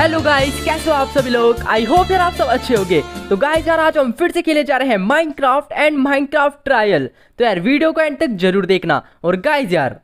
Hello guys कैसे हो आप सभी लोग आई होप यार आप सब अच्छे होंगे तो गाइस यार आज हम फिर से खेले जा रहे हैं माइनक्राफ्ट एंड माइनक्राफ्ट ट्रायल तो यार वीडियो को एंड तक जरूर देखना और गाइस यार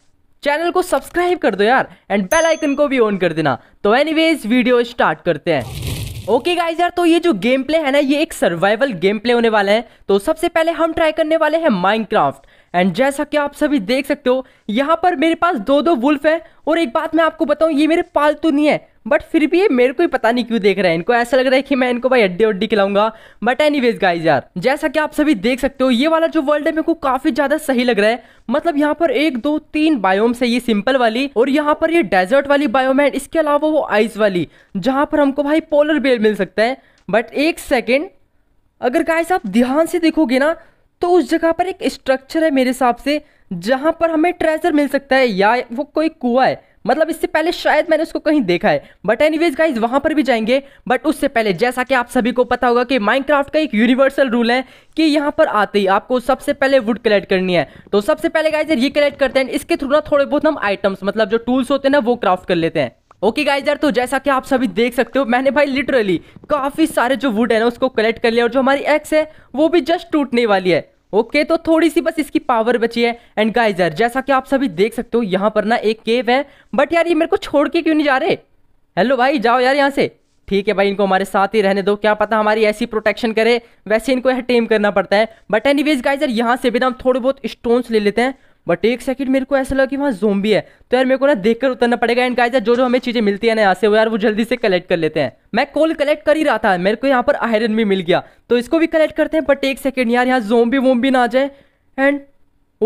चैनल को सब्सक्राइब कर दो यार एंड बेल आइकन को भी ऑन कर देना तो एनीवेज वीडियो स्टार्ट करते हैं ओके okay गाइस यार तो ये जो गेम प्ले है ना ये एक सर्वाइवल गेम प्ले होने वाला है तो सबसे पहले हम ट्राई करने वाले हैं माइनक्राफ्ट एंड जैसा कि आप सभी देख सकते हो यहाँ पर मेरे पास दो दो वुल्फ हैं और एक बात मैं आपको बताऊँ ये मेरे पालतू नहीं है बट फिर भी ये मेरे को ही पता नहीं क्यों देख रहे हैं इनको ऐसा लग रहा है कि मैं इनको भाई हड्डी अड्डी खिलाऊंगा बट एनी वेज गाइज यार जैसा कि आप सभी देख सकते हो ये वाला जो वर्ल्ड है मेरे को काफी ज्यादा सही लग रहा है मतलब यहाँ पर एक दो तीन बायोम से ये सिंपल वाली और यहाँ पर ये डेजर्ट वाली बायोम है इसके अलावा वो आइस वाली जहाँ पर हमको भाई पोलर बेल मिल सकता है बट एक सेकेंड अगर गाइस आप ध्यान से देखोगे ना तो उस जगह पर एक स्ट्रक्चर है मेरे हिसाब से जहां पर हमें ट्रेजर मिल सकता है या वो कोई कुआ है मतलब इससे पहले शायद मैंने उसको कहीं देखा है बट एनीवेज गाइज वहां पर भी जाएंगे बट उससे पहले जैसा कि आप सभी को पता होगा कि माइनक्राफ्ट का एक यूनिवर्सल रूल है कि यहाँ पर आते ही आपको सबसे पहले वुड कलेक्ट करनी है तो सबसे पहले गाइज ये कलेक्ट करते हैं इसके थ्रू ना थोड़े बहुत हम आइटम्स मतलब जो टूल्स होते हैं ना वो क्राफ्ट कर लेते हैं ओके okay गाइजर तो जैसा कि आप सभी देख सकते हो मैंने भाई लिटरली काफी सारे जो वुड है ना उसको कलेक्ट कर लिया और जो हमारी एक्स है वो भी जस्ट टूटने वाली है ओके okay, तो थोड़ी सी बस इसकी पावर बची है एंड गाइस यार जैसा कि आप सभी देख सकते हो यहाँ पर ना एक केव है बट यार ये मेरे को छोड़ के क्यों नहीं जा रहे हेलो भाई जाओ यार यहाँ से ठीक है भाई इनको हमारे साथ ही रहने दो क्या पता हमारी ऐसी प्रोटेक्शन करे वैसे इनको टेम करना पड़ता है बट एनी वेज गाइजर यहाँ से भी ना हम थोड़े बहुत स्टोन्स ले लेते हैं बट एक सेकंड मेरे को ऐसा लगा कि वहाँ जोम्बी है तो यार मेरे को ना देखकर उतरना पड़ेगा एंड गाइस जो जो हमें चीज़ें मिलती है ना यहाँ से वो यार वो जल्दी से कलेक्ट कर लेते हैं मैं कोल कलेक्ट कर ही रहा था मेरे को यहाँ पर आयरन भी मिल गया तो इसको भी कलेक्ट करते हैं बट एक सेकेंड यार यहाँ जोम्बी वोम्बी ना आ जाए एंड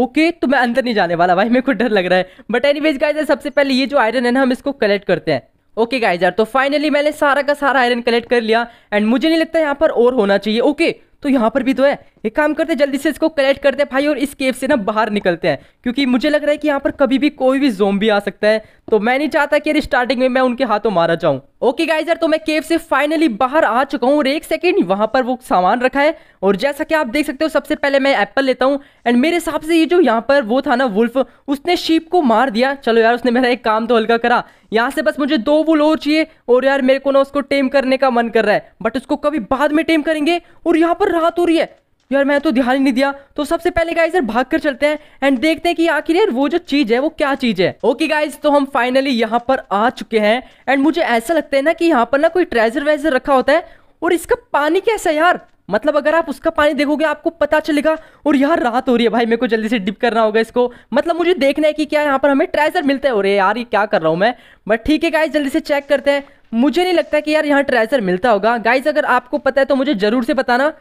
ओके तो मैं अंदर नहीं जाने वाला भाई मेरे को डर लग रहा है बट एनीवेज गाइस सबसे पहले ये जो आयरन है ना हम इसको कलेक्ट करते हैं ओके गाय तो फाइनली मैंने सारा का सारा आयरन कलेक्ट कर लिया एंड मुझे नहीं लगता यहाँ पर और होना चाहिए ओके okay, तो यहाँ पर भी तो है एक काम करते हैं जल्दी से इसको कलेक्ट करते हैं भाई और इस केव से ना बाहर निकलते हैं क्योंकि मुझे लग रहा है कि यहाँ पर कभी भी कोई भी जोम आ सकता है तो मैं नहीं चाहता कि यार स्टार्टिंग में मैं उनके हाथों मारा जाऊँ ओके गाइज यार तो मैं केव से फाइनली बाहर आ चुका हूँ और एक सेकेंड वहाँ पर वो सामान रखा है और जैसा कि आप देख सकते हो सबसे पहले मैं एप्पल लेता हूँ एंड मेरे हिसाब से ये जो यहाँ पर वो था ना वुल्फ उसने शीप को मार दिया चलो यार उसने मेरा एक काम तो हल्का करा यहाँ से बस मुझे दो वुल और चाहिए और यार मेरे को ना उसको टेम करने का मन कर रहा है बट उसको कभी बाद में टेम करेंगे और यहाँ पर रात हो रही है यार मैं तो ध्यान ही नहीं दिया तो सबसे पहले गाइस यार भाग कर चलते हैं एंड देखते हैं कि आखिर यार वो जो चीज है वो क्या चीज है ओके गाइस तो हम फाइनली यहाँ पर आ चुके हैं एंड मुझे ऐसा लगता है ना कि यहाँ पर ना कोई ट्रेजर वेजर रखा होता है और इसका पानी कैसा है यार मतलब अगर आप उसका पानी देखोगे आपको पता चलेगा और यहाँ रात हो रही है भाई मेरे को जल्दी से डिप करना होगा इसको मतलब मुझे देखना है कि क्या यहाँ पर हमें ट्रेजर मिलते हैं और यार ये क्या कर रहा हूँ मैं बट ठीक है गाइज जल्दी से चेक करते हैं मुझे नहीं लगता कि यार यहाँ ट्रेजर मिलता होगा गाइज अगर आपको पता है तो मुझे जरूर से बताना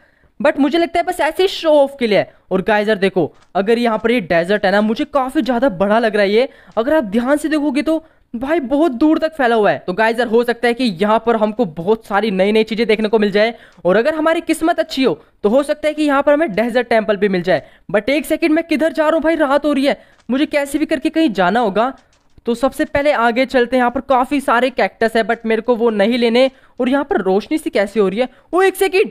बट मुझे लगता है बस ऐसे शो ऑफ के लिए और गाइजर देखो अगर यहाँ पर ये डेजर्ट है ना मुझे काफ़ी ज़्यादा बड़ा लग रहा है ये अगर आप ध्यान से देखोगे तो भाई बहुत दूर तक फैला हुआ है तो गाइजर हो सकता है कि यहाँ पर हमको बहुत सारी नई नई चीजें देखने को मिल जाए और अगर हमारी किस्मत अच्छी हो तो हो सकता है कि यहाँ पर हमें डेजर्ट टेम्पल भी मिल जाए बट एक सेकेंड में किधर जा रहा हूँ भाई रात हो रही है मुझे कैसे भी करके कहीं जाना होगा तो सबसे पहले आगे चलते हैं यहाँ पर काफी सारे कैक्टस है बट मेरे को वो नहीं लेने और यहाँ पर रोशनी सी कैसे हो रही है वो एक सेकेंड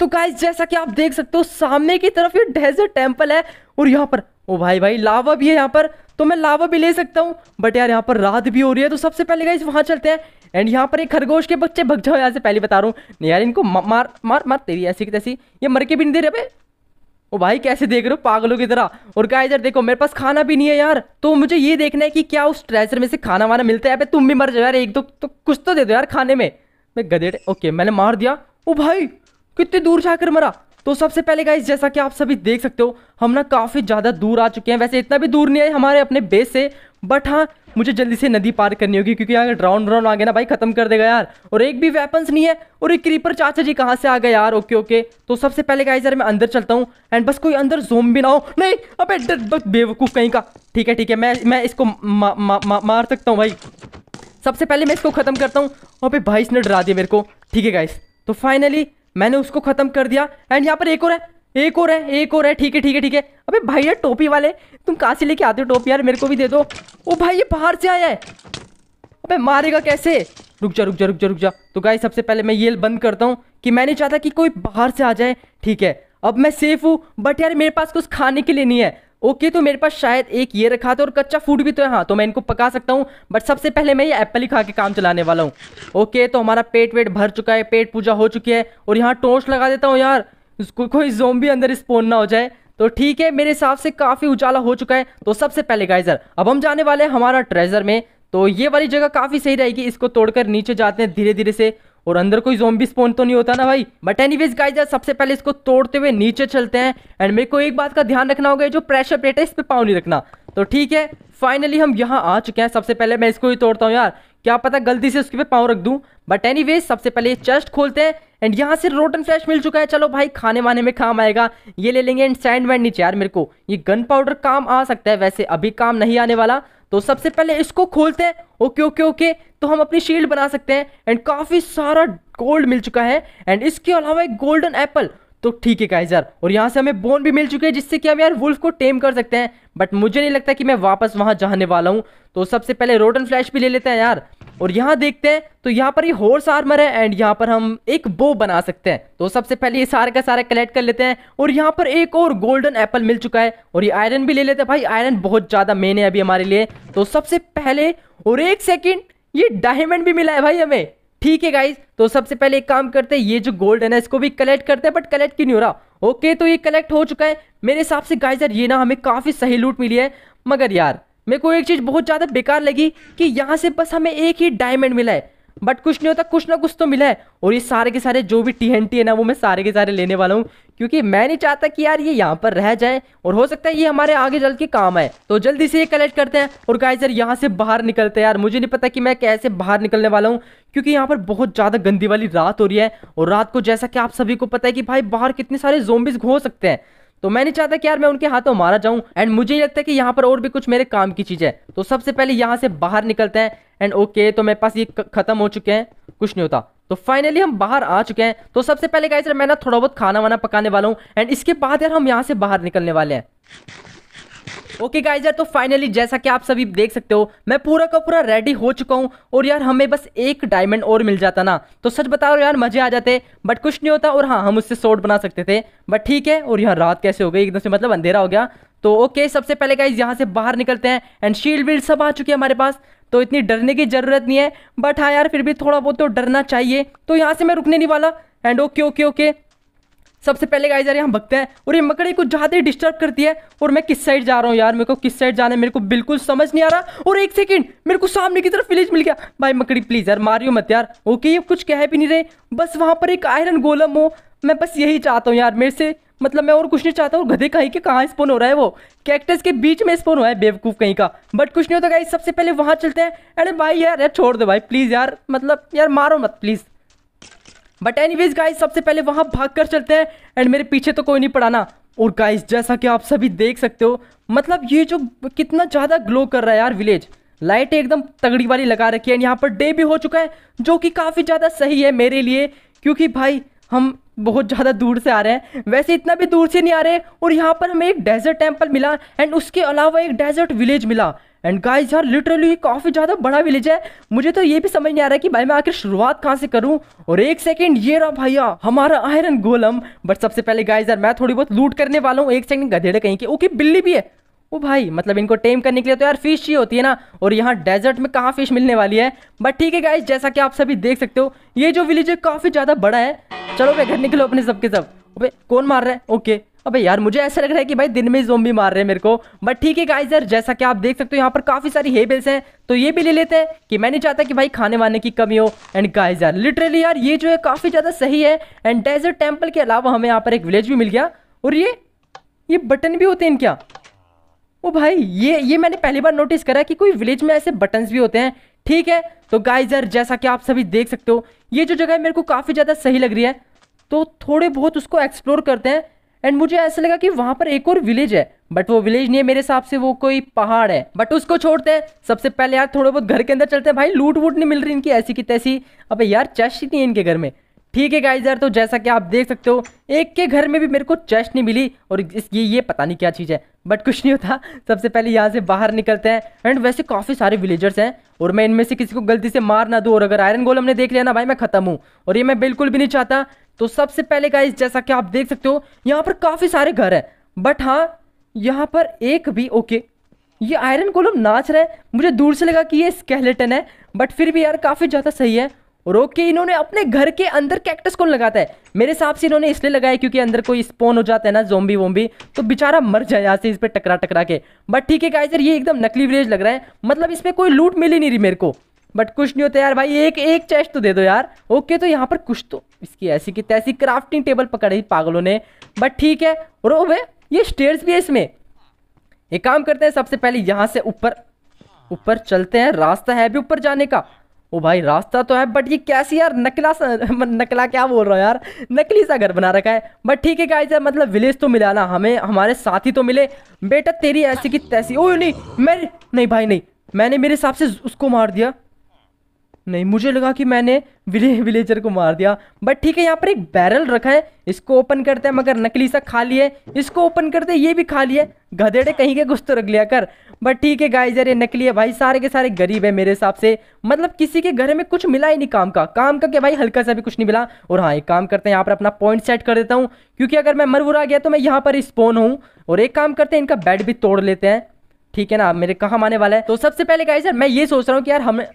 तो गाइज जैसा कि आप देख सकते हो सामने की तरफ ये डेजर्ट टेम्पल है और यहाँ पर ओ भाई भाई लावा भी है यहाँ पर तो मैं लावा भी ले सकता हूँ बट यार यहाँ पर रात भी हो रही है तो सबसे पहले गाइज वहाँ चलते हैं एंड यहाँ पर एक खरगोश के बच्चे भग जाओ यहाँ से पहले बता रहा हूँ यार इनको मार मार मार तेरी ऐसी की तैसी ये मर के भी नहीं दे रहे भाई ओ भाई कैसे देख रहे हो पागलों की तरह और क्या इधर देखो मेरे पास खाना भी नहीं है यार तो मुझे ये देखना है कि क्या उस ट्रेजर में से खाना वाना मिलता है अब तुम भी मर जाओ यार एक दो तो कुछ तो दे दो यार खाने में मैं गधेड़े ओके मैंने मार दिया ओ भाई कितनी दूर जाकर मरा तो सबसे पहले गाइज जैसा कि आप सभी देख सकते हो हम ना काफ़ी ज़्यादा दूर आ चुके हैं वैसे इतना भी दूर नहीं आए हमारे अपने बेस से बट हाँ मुझे जल्दी से नदी पार करनी होगी क्योंकि यहाँ ड्राउन ड्राउन आ गया ना भाई खत्म कर देगा यार और एक भी वेपन्स नहीं है और एक क्रीपर चाचा जी कहाँ से आ गए यार ओके ओके तो सबसे पहले गाइज यार मैं अंदर चलता हूँ एंड बस कोई अंदर जोम भी ना हो नहीं अबे बेवकूफ़ कहीं का ठीक है ठीक है मैं मैं इसको मार सकता हूँ भाई सबसे पहले मैं इसको ख़त्म करता हूँ अबे भाई इसने डरा दिया मेरे को ठीक है गाइस तो फाइनली मैंने उसको ख़त्म कर दिया एंड यहाँ पर एक और है एक और है एक और है ठीक है ठीक है ठीक है अबे भाई यार टोपी वाले तुम कहाँ से लेके आते हो टोपी यार मेरे को भी दे दो ओ भाई ये बाहर से आया है अबे मारेगा कैसे रुक जा रुक जा रुक जा रुक जा तो गाई सबसे पहले मैं ये बंद करता हूँ कि मैं नहीं चाहता कि कोई बाहर से आ जाए ठीक है अब मैं सेफ हूँ बट यार मेरे पास कुछ खाने के लिए नहीं है ओके तो मेरे पास शायद एक ये रखा था और कच्चा फूड भी तो है हाँ तो मैं इनको पका सकता हूँ बट सबसे पहले मैं ये एप्पल ही खा के काम चलाने वाला हूँ ओके तो हमारा पेट वेट भर चुका है पेट पूजा हो चुकी है और यहाँ टोस्ट लगा देता हूँ यार कोई कोई भी अंदर स्पोन ना हो जाए तो ठीक है मेरे हिसाब से काफ़ी उजाला हो चुका है तो सबसे पहले गाइजर अब हम जाने वाले हैं हमारा ट्रेजर में तो ये वाली जगह काफ़ी सही रहेगी इसको तोड़कर नीचे जाते हैं धीरे धीरे से और अंदर कोई जोम्बी स्पोन तो नहीं होता ना भाई बट एनी वेज गाइज सबसे पहले इसको तोड़ते हुए नीचे चलते हैं एंड मेरे को एक बात का ध्यान रखना होगा जो प्रेशर प्लेट है इस पर पाँव नहीं रखना तो ठीक है फाइनली हम यहाँ आ चुके हैं सबसे पहले मैं इसको ही तोड़ता हूँ यार क्या पता गलती से उसके पे पाँव रख दूँ बट एनी सबसे पहले चेस्ट खोलते हैं एंड यहाँ से रोटन फ्लैश मिल चुका है चलो भाई खाने वाने में काम आएगा ये ले लेंगे एंड सैंड वैंड नीचे यार मेरे को ये गन पाउडर काम आ सकता है वैसे अभी काम नहीं आने वाला तो सबसे पहले इसको खोलते हैं ओके ओके ओके तो हम अपनी शील्ड बना सकते हैं एंड काफ़ी सारा गोल्ड मिल चुका है एंड इसके अलावा एक गोल्डन एप्पल तो ठीक है काइजर यार और यहाँ से हमें बोन भी मिल चुके हैं जिससे कि हम यार वुल्फ को टेम कर सकते हैं बट मुझे नहीं लगता कि मैं वापस वहां जाने वाला हूँ तो सबसे पहले रोटन फ्लैश भी ले लेते हैं यार और यहाँ देखते हैं तो यहाँ पर ये हॉर्स आर्मर है एंड यहाँ पर हम एक बो बना सकते हैं तो सबसे पहले ये सारे का सारा कलेक्ट कर लेते हैं और यहाँ पर एक और गोल्डन एप्पल मिल चुका है और ये आयरन भी ले लेते हैं भाई आयरन बहुत ज़्यादा मेन है अभी हमारे लिए तो सबसे पहले और एक सेकेंड ये डायमंड भी मिला है भाई हमें ठीक है गाइज तो सबसे पहले एक काम करते हैं ये जो गोल्ड है ना इसको भी कलेक्ट करते हैं बट कलेक्ट क्यों नहीं हो रहा ओके तो ये कलेक्ट हो चुका है मेरे हिसाब से गाइजर ये ना हमें काफ़ी सही लूट मिली है मगर यार मेरे को एक चीज़ बहुत ज़्यादा बेकार लगी कि यहाँ से बस हमें एक ही डायमंड मिला है बट कुछ नहीं होता कुछ ना कुछ तो मिला है और ये सारे के सारे जो भी टी एन टी है ना वो मैं सारे के सारे लेने वाला हूँ क्योंकि मैं नहीं चाहता कि यार ये यहाँ पर रह जाए और हो सकता है ये हमारे आगे चल के काम है तो जल्दी से ये कलेक्ट करते हैं और गाइस यार यहाँ से बाहर निकलते हैं यार मुझे नहीं पता कि मैं कैसे बाहर निकलने वाला हूँ क्योंकि यहाँ पर बहुत ज़्यादा गंदी वाली रात हो रही है और रात को जैसा कि आप सभी को पता है कि भाई बाहर कितने सारे जोम्बिस घो सकते हैं तो मैं नहीं चाहता कि यार मैं उनके हाथों मारा जाऊं एंड मुझे ये लगता है कि यहाँ पर और भी कुछ मेरे काम की चीज़ है तो सबसे पहले यहाँ से बाहर निकलते हैं एंड ओके तो मेरे पास ये खत्म हो चुके हैं कुछ नहीं होता तो फाइनली हम बाहर आ चुके हैं तो सबसे पहले गाइस मैं ना थोड़ा बहुत खाना वाना पकाने वाला हूँ एंड इसके बाद यार हम यहाँ से बाहर निकलने वाले हैं ओके गाइज गाइजर तो फाइनली जैसा कि आप सभी देख सकते हो मैं पूरा का पूरा रेडी हो चुका हूँ और यार हमें बस एक डायमंड और मिल जाता ना तो सच बताओ यार मजे आ जाते बट कुछ नहीं होता और हाँ हम उससे शॉर्ट बना सकते थे बट ठीक है और यहाँ रात कैसे हो गई एकदम से मतलब अंधेरा हो गया तो ओके सबसे पहले गाइज यहाँ से बाहर निकलते हैं एंड शील्ड वील्ड सब आ चुके हैं हमारे पास तो इतनी डरने की ज़रूरत नहीं है बट हाँ यार फिर भी थोड़ा बहुत तो डरना चाहिए तो यहाँ से मैं रुकने नहीं वाला एंड ओके ओके ओके सबसे पहले गाइस यार यहाँ भगते हैं और ये मकड़ी कुछ ज़्यादा ही डिस्टर्ब करती है और मैं किस साइड जा रहा हूँ यार मेरे को किस साइड जाना है मेरे को बिल्कुल समझ नहीं आ रहा और एक सेकंड मेरे को सामने की तरफ फिलिज मिल गया भाई मकड़ी प्लीज़ यार मारियो मत यार ओके ये कुछ कह भी नहीं रहे बस वहाँ पर एक आयरन गोलम हो मैं बस यही चाहता हूँ यार मेरे से मतलब मैं और कुछ नहीं चाहता हूँ गधे कहीं के कहाँ स्पोन हो रहा है वो कैक्टस के बीच में स्पोन हुआ है बेवकूफ़ कहीं का बट कुछ नहीं होता गाइस सबसे पहले वहाँ चलते हैं अरे भाई यार यार छोड़ दो भाई प्लीज़ यार मतलब यार मारो मत प्लीज़ बट एनीवेज गाइस सबसे पहले वहां भाग कर चलते हैं एंड मेरे पीछे तो कोई नहीं पड़ाना और गाइस जैसा कि आप सभी देख सकते हो मतलब ये जो कितना ज़्यादा ग्लो कर रहा है यार विलेज लाइट एकदम तगड़ी वाली लगा रखी है एंड यहाँ पर डे भी हो चुका है जो कि काफ़ी ज़्यादा सही है मेरे लिए क्योंकि भाई हम बहुत ज़्यादा दूर से आ रहे हैं वैसे इतना भी दूर से नहीं आ रहे और यहाँ पर हमें एक डेजर्ट टेम्पल मिला एंड उसके अलावा एक डेजर्ट विलेज मिला एंड गाइस यार लिटरली काफ़ी ज़्यादा बड़ा विलेज है मुझे तो ये भी समझ नहीं आ रहा है कि भाई मैं आखिर शुरुआत कहाँ से करूँ और एक सेकंड ये रहा भैया हमारा आयरन गोलम बट सबसे पहले गाइस यार मैं थोड़ी बहुत लूट करने वाला हूँ एक सेकंड गधेड़े कहीं के ओके बिल्ली भी है ओ भाई मतलब इनको टेम करने के लिए तो यार फिश ही होती है ना और यहाँ डेजर्ट में कहाँ फिश मिलने वाली है बट ठीक है गाइज जैसा कि आप सभी देख सकते हो ये जो विलेज है काफ़ी ज़्यादा बड़ा है चलो मैं घर निकलो अपने सबके सब, भाई कौन मार रहा है ओके अबे यार मुझे ऐसा लग रहा है कि भाई दिन में जोम्बी मार रहे हैं मेरे को बट ठीक है गाइस यार जैसा कि आप देख सकते हो यहाँ पर काफ़ी सारी हेबल्स हैं तो ये भी ले लेते हैं कि मैं नहीं चाहता कि भाई खाने वाने की कमी हो एंड गाइस यार लिटरली यार ये जो है काफ़ी ज़्यादा सही है एंड डेजर्ट टेम्पल के अलावा हमें यहाँ पर एक विलेज भी मिल गया और ये ये बटन भी होते हैं इनके ओ भाई ये ये मैंने पहली बार नोटिस करा कि कोई विलेज में ऐसे बटन भी होते हैं ठीक है तो गाइज यार जैसा कि आप सभी देख सकते हो ये जो जगह मेरे को काफ़ी ज़्यादा सही लग रही है तो थोड़े बहुत उसको एक्सप्लोर करते हैं एंड मुझे ऐसा लगा कि वहां पर एक और विलेज है बट वो विलेज नहीं है मेरे हिसाब से वो कोई पहाड़ है बट उसको छोड़ते हैं सबसे पहले यार थोड़ा बहुत घर के अंदर चलते हैं भाई लूट वूट नहीं मिल रही इनकी ऐसी की तैसी अबे यार चेस्ट ही नहीं इनके घर में ठीक है गाइज यार तो जैसा कि आप देख सकते हो एक के घर में भी मेरे को चेस्ट नहीं मिली और इस ये ये पता नहीं क्या चीज़ है बट कुछ नहीं होता सबसे पहले यहाँ से बाहर निकलते हैं एंड वैसे काफ़ी सारे विलेजर्स हैं और मैं इनमें से किसी को गलती से मार ना दूँ और अगर आयरन गोल हमने देख लिया ना भाई मैं खत्म हूँ और ये मैं बिल्कुल भी नहीं चाहता तो सबसे पहले गाइज जैसा कि आप देख सकते हो यहाँ पर काफ़ी सारे घर है बट हाँ यहाँ पर एक भी ओके ये आयरन कॉलम नाच रहा है मुझे दूर से लगा कि ये स्केलेटन है बट फिर भी यार काफ़ी ज़्यादा सही है और ओके इन्होंने अपने घर के अंदर कैक्टस कौन लगाता है मेरे हिसाब से इन्होंने इसलिए लगाया क्योंकि अंदर कोई स्पोन हो जाता है ना जोम्बी वोम्बी तो बेचारा मर जाए यहाँ से इस पर टकरा टकरा के बट ठीक है गाइजर ये एकदम नकली विलेज लग रहा है मतलब इसमें कोई लूट मिली नहीं रही मेरे को बट कुछ नहीं होता यार भाई एक एक चेस्ट तो दे दो यार ओके तो यहाँ पर कुछ तो इसकी ऐसी की तैसी क्राफ्टिंग टेबल पकड़ी पागलों ने बट ठीक है और वे ये स्टेयर्स भी है इसमें एक काम करते हैं सबसे पहले यहाँ से ऊपर ऊपर चलते हैं रास्ता है भी ऊपर जाने का ओ भाई रास्ता तो है बट ये कैसी यार नकला सा नकला क्या बोल रहा हूँ यार नकली सा घर बना रखा है बट ठीक है क्या यार मतलब विलेज तो मिला ना हमें हमारे साथी तो मिले बेटा तेरी ऐसी की तैसी ओ नहीं मैं नहीं भाई नहीं मैंने मेरे हिसाब से उसको मार दिया नहीं मुझे लगा कि मैंने विले विलेजर को मार दिया बट ठीक है यहाँ पर एक बैरल रखा है इसको ओपन करते हैं मगर नकली सा खाली है इसको ओपन करते ये भी खाली है गधेड़े कहीं के घुस तो रख लिया कर बट ठीक है गाइजर ये नकली है भाई सारे के सारे गरीब है मेरे हिसाब से मतलब किसी के घर में कुछ मिला ही नहीं काम का काम का क्या भाई हल्का सा भी कुछ नहीं मिला और हाँ एक काम करते हैं यहाँ पर अपना पॉइंट सेट कर देता हूँ क्योंकि अगर मैं मरवुरा गया तो मैं यहाँ पर स्पोन हूँ और एक काम करते हैं इनका बेड भी तोड़ लेते हैं ठीक है ना मेरे कहाँ आने वाला है तो सबसे पहले गाइजर मैं ये सोच रहा हूँ कि यार हमें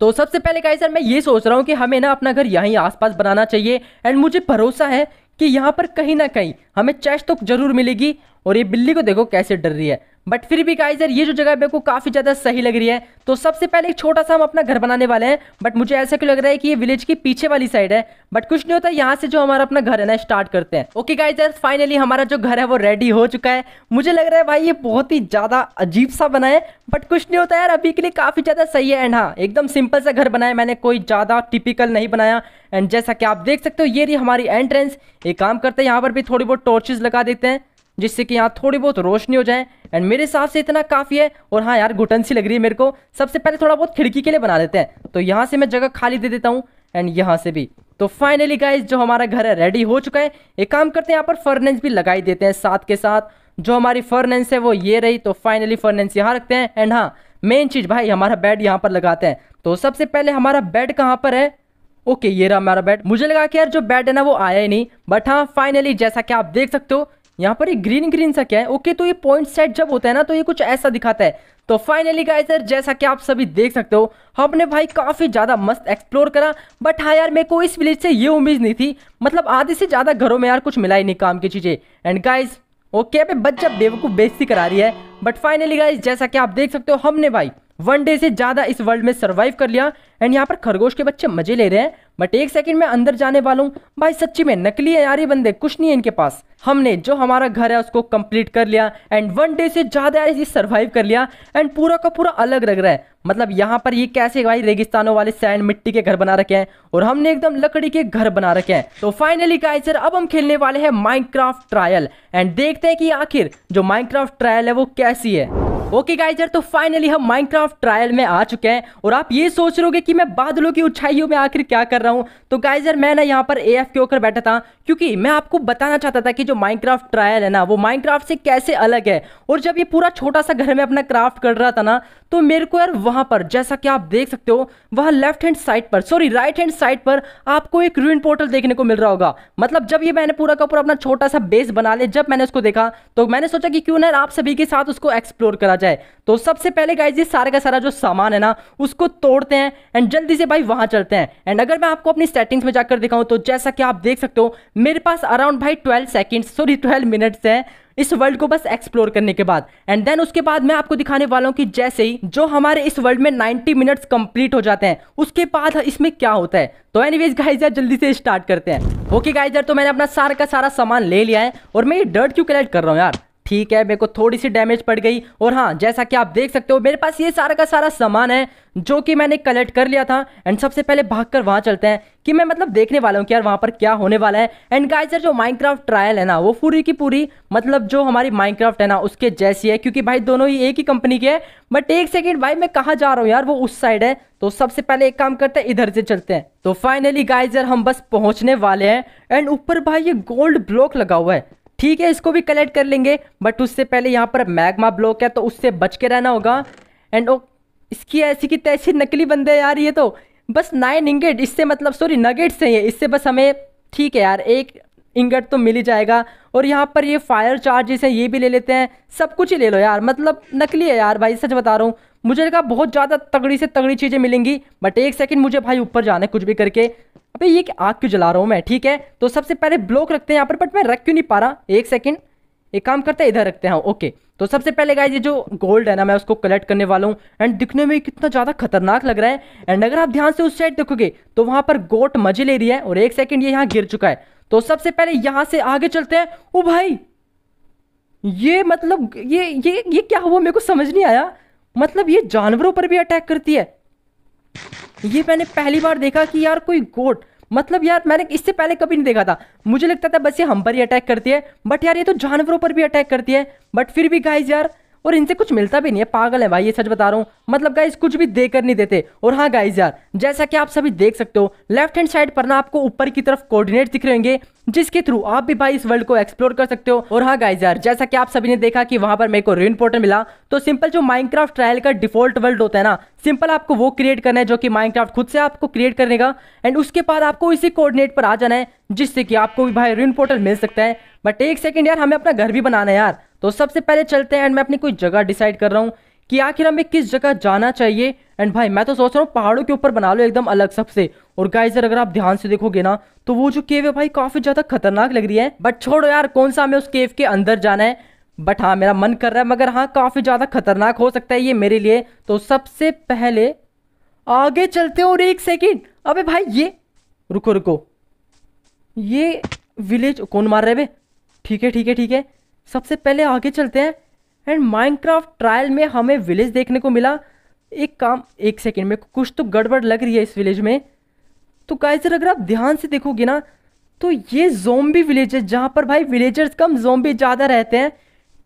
तो सबसे पहले कहा सर मैं ये सोच रहा हूँ कि हमें ना अपना घर यहीं आसपास बनाना चाहिए एंड मुझे भरोसा है कि यहाँ पर कहीं ना कहीं हमें चेस्ट तो जरूर मिलेगी और ये बिल्ली को देखो कैसे डर रही है बट फिर भी गाइजर ये जो जगह मेरे को काफ़ी ज़्यादा सही लग रही है तो सबसे पहले एक छोटा सा हम अपना घर बनाने वाले हैं बट मुझे ऐसा क्यों लग रहा है कि ये विलेज की पीछे वाली साइड है बट कुछ नहीं होता यहाँ से जो हमारा अपना घर है ना स्टार्ट करते हैं ओके गाइजर फाइनली हमारा जो घर है वो रेडी हो चुका है मुझे लग रहा है भाई ये बहुत ही ज़्यादा अजीब सा बना है बट कुछ नहीं होता यार अभी के लिए काफ़ी ज़्यादा सही है एंड हाँ एकदम सिंपल सा घर बनाया मैंने कोई ज़्यादा टिपिकल नहीं बनाया एंड जैसा कि आप देख सकते हो ये रही हमारी एंट्रेंस एक काम करते हैं यहाँ पर भी थोड़ी बहुत टॉर्चेस लगा देते हैं जिससे कि यहाँ थोड़ी बहुत रोशनी हो जाए एंड मेरे हिसाब से इतना काफ़ी है और हाँ यार घुटन सी लग रही है मेरे को सबसे पहले थोड़ा बहुत खिड़की के लिए बना देते हैं तो यहाँ से मैं जगह खाली दे देता हूँ एंड यहाँ से भी तो फाइनली गाइज जो हमारा घर है रेडी हो चुका है एक काम करते हैं यहाँ पर फर्नेंस भी लगाई देते हैं साथ के साथ जो हमारी फर्नेंस है वो ये रही तो फाइनली फर्नेंस यहाँ रखते हैं एंड हाँ मेन चीज़ भाई हमारा बेड यहाँ पर लगाते हैं तो सबसे पहले हमारा बेड कहाँ पर है ओके ये रहा हमारा बेड मुझे लगा कि यार जो बेड है ना वो आया ही नहीं बट हाँ फाइनली जैसा कि आप देख सकते हो यहाँ पर एक ग्रीन ग्रीन सा क्या है ओके तो ये पॉइंट सेट जब होता है ना तो ये कुछ ऐसा दिखाता है तो फाइनली गाइजर जैसा कि आप सभी देख सकते हो हमने भाई काफ़ी ज़्यादा मस्त एक्सप्लोर करा बट हाँ यार मेरे को इस विलेज से ये उम्मीद नहीं थी मतलब आधे से ज़्यादा घरों में यार कुछ मिला ही नहीं काम की चीज़ें एंड गाइज ओके बच्चा बेवकूफ़ बेजती करा रही है बट फाइनली गाइज जैसा कि आप देख सकते हो हमने भाई वन डे से ज़्यादा इस वर्ल्ड में सर्वाइव कर लिया एंड यहाँ पर खरगोश के बच्चे मजे ले रहे हैं बट एक सेकंड में अंदर जाने वाला हूँ भाई सच्ची में नकली है यार ये बंदे कुछ नहीं है इनके पास हमने जो हमारा घर है उसको कंप्लीट कर लिया एंड वन डे से ज़्यादा यार सर्वाइव कर लिया एंड पूरा का पूरा अलग लग रहा है मतलब यहाँ पर ये कैसे भाई रेगिस्तानों वाले सैंड मिट्टी के घर बना रखे हैं और हमने एकदम लकड़ी के घर बना रखे हैं तो फाइनली गाइस सर अब हम खेलने वाले हैं माइनक्राफ्ट ट्रायल एंड देखते हैं कि आखिर जो माइनक्राफ्ट ट्रायल है वो कैसी है ओके गाइस यार तो फाइनली हम माइनक्राफ्ट ट्रायल में आ चुके हैं और आप ये सोच रहे होगे कि मैं बादलों की ऊंचाइयों में आखिर क्या कर रहा हूं तो गाइस यार मैं ना यहाँ पर ए एफ के होकर बैठा था क्योंकि मैं आपको बताना चाहता था कि जो माइनक्राफ्ट ट्रायल है ना वो माइनक्राफ्ट से कैसे अलग है और जब ये पूरा छोटा सा घर में अपना क्राफ्ट कर रहा था ना तो मेरे को यार वहाँ पर जैसा कि आप देख सकते हो वहां लेफ्ट हैंड साइड पर सॉरी राइट हैंड साइड पर आपको एक रूइन पोर्टल देखने को मिल रहा होगा मतलब जब ये मैंने पूरा का पूरा अपना छोटा सा बेस बना लिया जब मैंने उसको देखा तो मैंने सोचा कि क्यों ना आप सभी के साथ उसको एक्सप्लोर करा जाए तो सबसे पहले गाइज ये सारे का सारा जो सामान है ना उसको तोड़ते हैं एंड जल्दी से भाई वहां चलते हैं एंड अगर मैं आपको अपनी सेटिंग्स में जाकर दिखाऊं तो जैसा कि आप देख सकते हो मेरे पास अराउंड भाई twelve seconds sorry twelve minutes हैं इस वर्ल्ड को बस एक्सप्लोर करने के बाद एंड देन उसके बाद मैं आपको दिखाने वाला हूँ कि जैसे ही जो हमारे इस वर्ल्ड में 90 मिनट्स कंप्लीट हो जाते हैं उसके बाद इसमें क्या होता है तो एनीवेज गाइस यार जल्दी से स्टार्ट करते हैं ओके गाइस यार तो मैंने अपना सारा का सारा सामान ले लिया है और मैं ये डर्ट क्यों कलेक्ट कर रहा हूँ यार ठीक है मेरे को थोड़ी सी डैमेज पड़ गई और हाँ जैसा कि आप देख सकते हो मेरे पास ये सारा का सारा सामान है जो कि मैंने कलेक्ट कर लिया था एंड सबसे पहले भागकर वहाँ चलते हैं कि मैं मतलब देखने वाला हूँ कि यार वहाँ पर क्या होने वाला है एंड गाइजर जो माइनक्राफ्ट ट्रायल है ना वो पूरी की पूरी मतलब जो हमारी माइनक्राफ्ट है ना उसके जैसी है क्योंकि भाई दोनों ही एक ही कंपनी के है बट एक सेकेंड भाई मैं कहाँ जा रहा हूँ यार वो उस साइड है तो सबसे पहले एक काम करते हैं इधर से चलते हैं तो फाइनली गाइजर हम बस पहुंचने वाले हैं एंड ऊपर भाई ये गोल्ड ब्लॉक लगा हुआ है ठीक है इसको भी कलेक्ट कर लेंगे बट उससे पहले यहाँ पर मैग्मा ब्लॉक है तो उससे बच के रहना होगा एंड oh, इसकी ऐसी की तैसी नकली बंदे यार ये तो बस नाइन इंगेट इससे मतलब सॉरी नगेट्स हैं ये इससे बस हमें ठीक है यार एक इंगट तो मिल ही जाएगा और यहाँ पर ये फायर चार्जेस हैं ये भी ले लेते हैं सब कुछ ही ले लो यार मतलब नकली है यार भाई सच बता रहा हूँ मुझे लगा बहुत ज़्यादा तगड़ी से तगड़ी चीज़ें मिलेंगी बट एक सेकंड मुझे भाई ऊपर जाना है कुछ भी करके अबे ये कि आग क्यों जला रहा हूँ मैं ठीक है तो सबसे पहले ब्लॉक रखते हैं यहाँ पर बट मैं रख क्यों नहीं पा रहा एक सेकंड एक काम करते हैं इधर रखते हैं ओके हाँ, तो सबसे पहले गाइज ये जो गोल्ड है ना मैं उसको कलेक्ट करने वाला हूँ एंड दिखने में कितना ज़्यादा खतरनाक लग रहा है एंड अगर आप ध्यान से उस साइड देखोगे तो वहाँ पर गोट मजे ले रही है और एक सेकेंड ये यहाँ गिर चुका है तो सबसे पहले यहाँ से आगे चलते हैं ओ भाई ये मतलब ये ये ये क्या हुआ मेरे को समझ नहीं आया मतलब ये जानवरों पर भी अटैक करती है ये मैंने पहली बार देखा कि यार कोई गोट मतलब यार मैंने इससे पहले कभी नहीं देखा था मुझे लगता था बस ये हम पर ही अटैक करती है बट यार ये तो जानवरों पर भी अटैक करती है बट फिर भी गाइज यार और इनसे कुछ मिलता भी नहीं है पागल है भाई ये सच बता रहा हूँ मतलब गाइज कुछ भी देकर नहीं देते और हाँ गाइज यार जैसा कि आप सभी देख सकते हो लेफ्ट हैंड साइड पर ना आपको ऊपर की तरफ कोऑर्डिनेट दिख रहे होंगे जिसके थ्रू आप भी भाई इस वर्ल्ड को एक्सप्लोर कर सकते हो और हाँ गाइज यार जैसा कि आप सभी ने देखा कि वहां पर मेरे को रेन पोर्टल मिला तो सिंपल जो माइनक्राफ्ट ट्रायल का डिफॉल्ट वर्ल्ड होता है ना सिंपल आपको वो क्रिएट करना है जो कि माइनक्राफ्ट खुद से आपको क्रिएट करने का एंड उसके बाद आपको इसी कोऑर्डिनेट पर आ जाना है जिससे कि आपको भी भाई रेन पोर्टल मिल सकता है बट एक सेकेंड यार हमें अपना घर भी बनाना है यार तो सबसे पहले चलते हैं एंड मैं अपनी कोई जगह डिसाइड कर रहा हूँ कि आखिर हमें किस जगह जाना चाहिए एंड भाई मैं तो सोच रहा हूँ पहाड़ों के ऊपर बना लो एकदम अलग सबसे और गाइजर अगर आप ध्यान से देखोगे ना तो वो जो केव है भाई काफ़ी ज़्यादा खतरनाक लग रही है बट छोड़ो यार कौन सा हमें उस केव के अंदर जाना है बट हाँ मेरा मन कर रहा है मगर हाँ काफ़ी ज़्यादा खतरनाक हो सकता है ये मेरे लिए तो सबसे पहले आगे चलते हैं और एक सेकेंड अबे भाई ये रुको रुको ये विलेज कौन मार रहे है ठीक है ठीक है ठीक है सबसे पहले आगे चलते हैं एंड माइनक्राफ्ट ट्रायल में हमें विलेज देखने को मिला एक काम एक सेकेंड में कुछ तो गड़बड़ लग रही है इस विलेज में तो सर अगर आप ध्यान से देखोगे ना तो ये जोम्बी विलेज है जहाँ पर भाई विलेजर्स कम जोम्बी ज़्यादा रहते हैं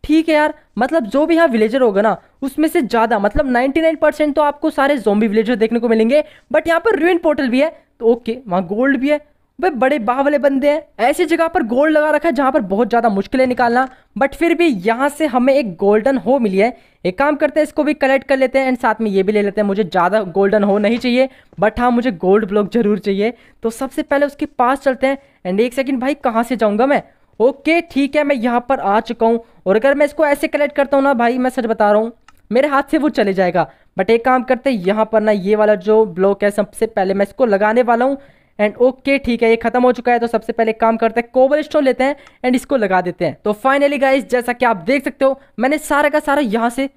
ठीक है यार मतलब जो भी यहाँ विलेजर होगा ना उसमें से ज़्यादा मतलब 99 परसेंट तो आपको सारे जोम्बी विलेजर देखने को मिलेंगे बट यहाँ पर रुइन पोर्टल भी है तो ओके वहाँ गोल्ड भी है भाई बड़े वाले बंदे हैं ऐसी जगह पर गोल्ड लगा रखा है जहां पर बहुत ज़्यादा मुश्किलें निकालना बट फिर भी यहाँ से हमें एक गोल्डन हो मिली है एक काम करते हैं इसको भी कलेक्ट कर लेते हैं एंड साथ में ये भी ले लेते हैं मुझे ज़्यादा गोल्डन हो नहीं चाहिए बट हाँ मुझे गोल्ड ब्लॉक ज़रूर चाहिए तो सबसे पहले उसके पास चलते हैं एंड एक सेकेंड भाई कहाँ से जाऊँगा मैं ओके ठीक है मैं यहाँ पर आ चुका हूँ और अगर मैं इसको ऐसे कलेक्ट करता हूँ ना भाई मैं सच बता रहा हूँ मेरे हाथ से वो चले जाएगा बट एक काम करते हैं यहाँ पर ना ये वाला जो ब्लॉक है सबसे पहले मैं इसको लगाने वाला हूँ एंड ओके ठीक है ये खत्म हो चुका है तो सबसे पहले काम करते हैं कोबल स्टोन लेते हैं एंड इसको लगा देते हैं तो फाइनली गाइज जैसा कि आप देख सकते हो मैंने सारा का सारा यहाँ से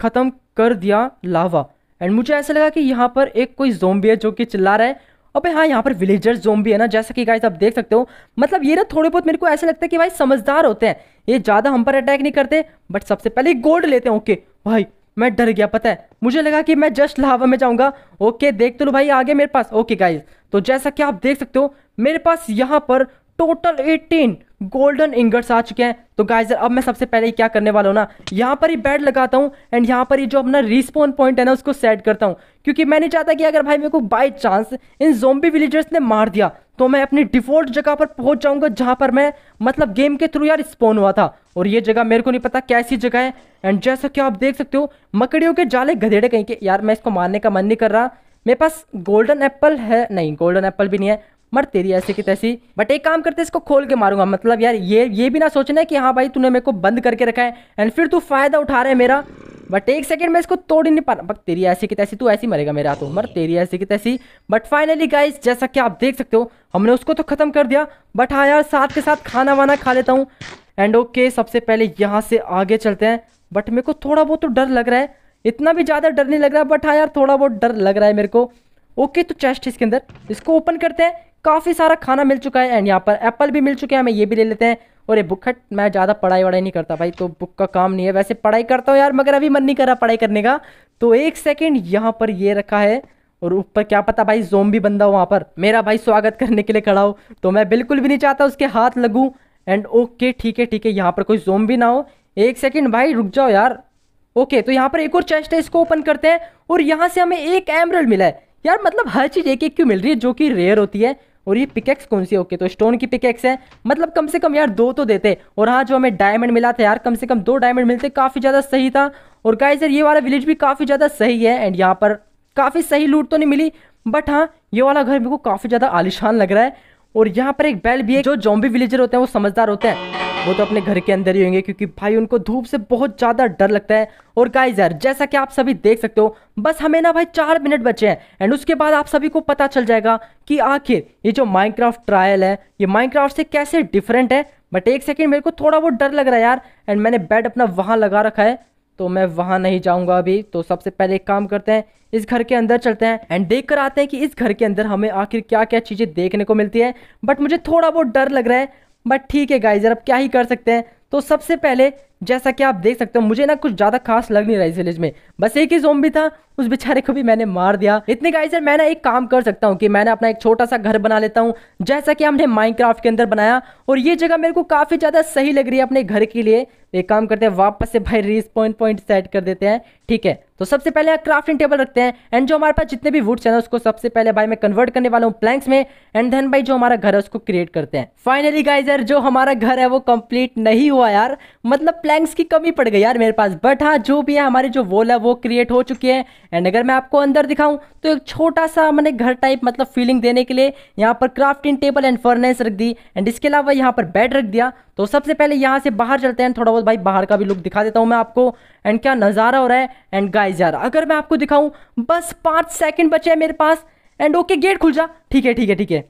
ख़त्म कर दिया लावा एंड मुझे ऐसा लगा कि यहाँ पर एक कोई जोम्बी है जो कि चिल्ला रहा है और भाई हाँ यहाँ पर विलेजर जोम्बी है ना जैसा कि गाइस आप देख सकते हो मतलब ये ना थोड़े बहुत मेरे को ऐसा लगता है कि भाई समझदार होते हैं ये ज़्यादा हम पर अटैक नहीं करते बट सबसे पहले गोल्ड लेते हैं ओके भाई मैं डर गया पता है मुझे लगा कि मैं जस्ट लावा में जाऊंगा ओके देख तो लो भाई आगे मेरे पास ओके गाइज तो जैसा कि आप देख सकते हो मेरे पास यहाँ पर टोटल 18 गोल्डन इंगर्स आ चुके हैं तो गाइजर अब मैं सबसे पहले क्या करने वाला हूँ ना यहाँ पर ही बेड लगाता हूँ एंड यहाँ पर ही जो अपना रिस्पॉन पॉइंट है ना उसको सेट करता हूँ क्योंकि मैंने चाहता कि अगर भाई मेरे को बाई चांस इन जोम्बी विलेजर्स ने मार दिया तो मैं अपनी डिफ़ॉल्ट जगह पर पहुंच जाऊंगा जहां पर मैं मतलब गेम के थ्रू यार स्पॉन हुआ था और ये जगह मेरे को नहीं पता कैसी जगह है एंड जैसा कि आप देख सकते हो मकड़ियों के जाले गधेड़े कहीं के यार मैं इसको मारने का मन नहीं कर रहा मेरे पास गोल्डन एप्पल है नहीं गोल्डन एप्पल भी नहीं है मर तेरी ऐसी की तैसी बट एक काम करते इसको खोल के मारूंगा मतलब यार ये ये भी ना सोचना है कि हाँ भाई तूने मेरे को बंद करके रखा है एंड फिर तू फ़ायदा उठा रहे मेरा बट एक सेकंड में इसको तोड़ ही नहीं पा रहा बट तेरी ऐसी की तैसी तू ऐसी मरेगा मेरे हाथों तो। मर तेरी ऐसी की तैसी बट फाइनली गाइस जैसा कि आप देख सकते हो हमने उसको तो खत्म कर दिया बट हाँ यार साथ के साथ खाना वाना खा लेता हूँ एंड ओके सबसे पहले यहाँ से आगे चलते हैं बट मेरे को थोड़ा बहुत तो डर लग रहा है इतना भी ज़्यादा डर नहीं लग रहा बट हाँ यार थोड़ा बहुत डर लग रहा है मेरे को ओके तो चेस्ट इसके अंदर इसको ओपन करते हैं काफ़ी सारा खाना मिल चुका है एंड यहाँ पर एप्पल भी मिल चुके हैं हमें ये भी ले लेते हैं और ये बुक है मैं ज़्यादा पढ़ाई वढ़ाई नहीं करता भाई तो बुक का काम नहीं है वैसे पढ़ाई करता हूँ यार मगर अभी मन नहीं कर रहा पढ़ाई करने का तो एक सेकेंड यहाँ पर ये रखा है और ऊपर क्या पता भाई जोम्बी बंदा वहाँ पर मेरा भाई स्वागत करने के लिए खड़ा हो तो मैं बिल्कुल भी नहीं चाहता उसके हाथ लगूँ एंड ओके ठीक है ठीक है यहाँ पर कोई भी ना हो एक सेकेंड भाई रुक जाओ यार ओके तो यहाँ पर एक और चेस्ट है इसको ओपन करते हैं और यहाँ से हमें एक एमरल मिला है यार मतलब हर चीज़ एक एक क्यों मिल रही है जो कि रेयर होती है और ये पिकेक्स कौन सी ओके तो स्टोन की पिकेक्स है मतलब कम से कम यार दो तो देते और हाँ जो हमें डायमंड मिला था यार कम से कम दो डायमंड मिलते काफ़ी ज़्यादा सही था और गाइज यार ये वाला विलेज भी काफ़ी ज़्यादा सही है एंड यहाँ पर काफ़ी सही लूट तो नहीं मिली बट हाँ ये वाला घर मेरे को काफ़ी ज़्यादा आलिशान लग रहा है और यहाँ पर एक बैल भी है जो जॉम्बी विलेजर होते हैं वो समझदार होते हैं वो तो अपने घर के अंदर ही होंगे क्योंकि भाई उनको धूप से बहुत ज़्यादा डर लगता है और गाइस यार जैसा कि आप सभी देख सकते हो बस हमें ना भाई चार मिनट बचे हैं एंड उसके बाद आप सभी को पता चल जाएगा कि आखिर ये जो माइनक्राफ्ट ट्रायल है ये माइनक्राफ्ट से कैसे डिफरेंट है बट एक सेकेंड मेरे को थोड़ा बहुत डर लग रहा है यार एंड मैंने बेड अपना वहाँ लगा रखा है तो मैं वहाँ नहीं जाऊँगा अभी तो सबसे पहले एक काम करते हैं इस घर के अंदर चलते हैं एंड देख कर आते हैं कि इस घर के अंदर हमें आखिर क्या क्या चीज़ें देखने को मिलती है बट मुझे थोड़ा बहुत डर लग रहा है बट ठीक है गाइजर अब क्या ही कर सकते हैं तो सबसे पहले जैसा कि आप देख सकते हो मुझे ना कुछ ज़्यादा खास लग नहीं रहा इस विलेज में बस एक ही जोम था उस बेचारे को भी मैंने मार दिया इतने गाइज मैं ना एक काम कर सकता हूँ कि मैंने अपना एक छोटा सा घर बना लेता हूँ जैसा कि हमने माइनक्राफ्ट के अंदर बनाया और ये जगह मेरे को काफ़ी ज़्यादा सही लग रही है अपने घर के लिए एक काम करते हैं वापस से भाई रीस पॉइंट पॉइंट सेट कर देते हैं ठीक है तो सबसे पहले यहाँ क्राफ्टिंग टेबल रखते हैं एंड जो हमारे पास जितने भी वुड्स हैं ना उसको सबसे पहले भाई मैं कन्वर्ट करने वाला हूँ प्लैंक्स में एंड देन भाई जो हमारा घर है उसको क्रिएट करते हैं फाइनली गाइज यार जो हमारा घर है वो कंप्लीट नहीं हुआ यार मतलब प्लैंक्स की कमी पड़ गई यार मेरे पास बट हाँ जो भी है हमारे जो वॉल है वो क्रिएट हो चुके हैं एंड अगर मैं आपको अंदर दिखाऊं तो एक छोटा सा मैंने घर टाइप मतलब फीलिंग देने के लिए यहाँ पर क्राफ्टिंग टेबल एंड फर्नेस रख दी एंड इसके अलावा यहाँ पर बेड रख दिया तो सबसे पहले यहाँ से बाहर चलते हैं थोड़ा बहुत भाई बाहर का भी लुक दिखा देता हूँ मैं आपको एंड क्या नज़ारा हो रहा है एंड जा रहा अगर मैं आपको दिखाऊँ बस पाँच सेकेंड बचे हैं मेरे पास एंड ओके गेट खुल जा ठीक है ठीक है ठीक है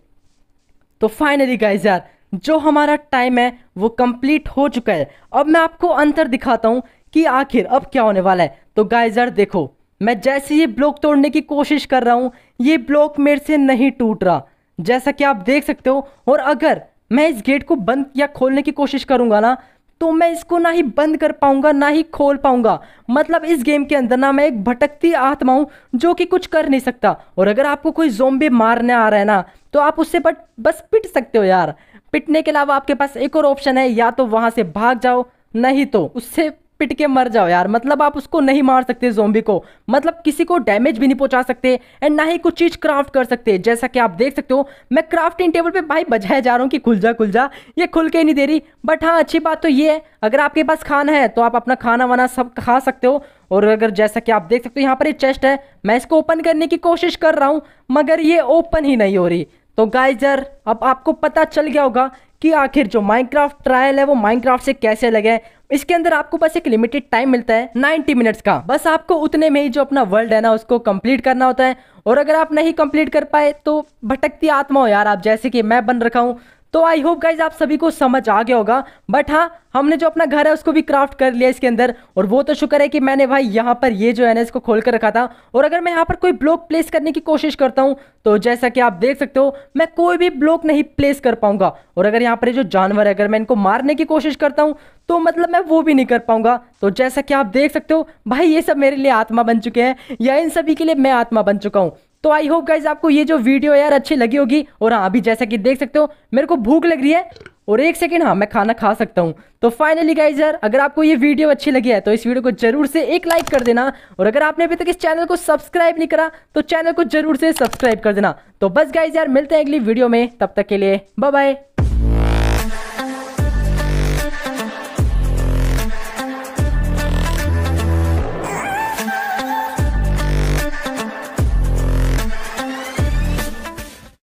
तो फाइनली गाइज यार जो हमारा टाइम है वो कंप्लीट हो चुका है अब मैं आपको अंतर दिखाता हूँ कि आखिर अब क्या होने वाला है तो गाइज यार देखो मैं जैसे ये ब्लॉक तोड़ने की कोशिश कर रहा हूँ ये ब्लॉक मेरे से नहीं टूट रहा जैसा कि आप देख सकते हो और अगर मैं इस गेट को बंद या खोलने की कोशिश करूँगा ना तो मैं इसको ना ही बंद कर पाऊंगा ना ही खोल पाऊंगा मतलब इस गेम के अंदर ना मैं एक भटकती आत्मा हूँ जो कि कुछ कर नहीं सकता और अगर आपको कोई जोम्बे मारने आ रहा है ना तो आप उससे बट बस पिट सकते हो यार पिटने के अलावा आपके पास एक और ऑप्शन है या तो वहाँ से भाग जाओ नहीं तो उससे पिट के मर जाओ यार मतलब आप उसको नहीं मार सकते जोम्बी को मतलब किसी को डैमेज भी नहीं पहुंचा सकते एंड ना ही कुछ चीज़ क्राफ्ट कर सकते जैसा कि आप देख सकते हो मैं क्राफ्टिंग टेबल पे भाई बजाया जा रहा हूँ कि खुल जा खुल जा ये खुल के नहीं दे रही बट हाँ अच्छी बात तो ये है अगर आपके पास खाना है तो आप अपना खाना वाना सब खा सकते हो और अगर जैसा कि आप देख सकते हो यहाँ पर एक चेस्ट है मैं इसको ओपन करने की कोशिश कर रहा हूँ मगर ये ओपन ही नहीं हो रही तो गाइजर अब आपको पता चल गया होगा कि आखिर जो माइनक्राफ्ट ट्रायल है वो माइनक्राफ्ट से कैसे लगे इसके अंदर आपको बस एक लिमिटेड टाइम मिलता है 90 मिनट्स का बस आपको उतने में ही जो अपना वर्ल्ड है ना उसको कंप्लीट करना होता है और अगर आप नहीं कंप्लीट कर पाए तो भटकती आत्मा हो यार आप जैसे कि मैं बन रखा हूँ तो आई होप गाइज आप सभी को समझ आ गया होगा बट हाँ हमने जो अपना घर है उसको भी क्राफ्ट कर लिया इसके अंदर और वो तो शुक्र है कि मैंने भाई यहाँ पर ये जो है ना इसको खोल कर रखा था और अगर मैं यहाँ पर कोई ब्लॉक प्लेस करने की कोशिश करता हूँ तो जैसा कि आप देख सकते हो मैं कोई भी ब्लॉक नहीं प्लेस कर पाऊंगा और अगर यहाँ पर जो जानवर है अगर मैं इनको मारने की कोशिश करता हूँ तो मतलब मैं वो भी नहीं कर पाऊंगा तो जैसा कि आप देख सकते हो भाई ये सब मेरे लिए आत्मा बन चुके हैं या इन सभी के लिए मैं आत्मा बन चुका हूँ तो आई होप गाइज आपको ये जो वीडियो यार अच्छी लगी होगी और हाँ अभी जैसा कि देख सकते हो मेरे को भूख लग रही है और एक सेकेंड हाँ मैं खाना खा सकता हूँ तो फाइनली गाइज यार अगर आपको ये वीडियो अच्छी लगी है तो इस वीडियो को जरूर से एक लाइक कर देना और अगर आपने अभी तक इस चैनल को सब्सक्राइब नहीं करा तो चैनल को जरूर से सब्सक्राइब कर देना तो बस गाइज यार मिलते हैं अगली वीडियो में तब तक के लिए बाय बाय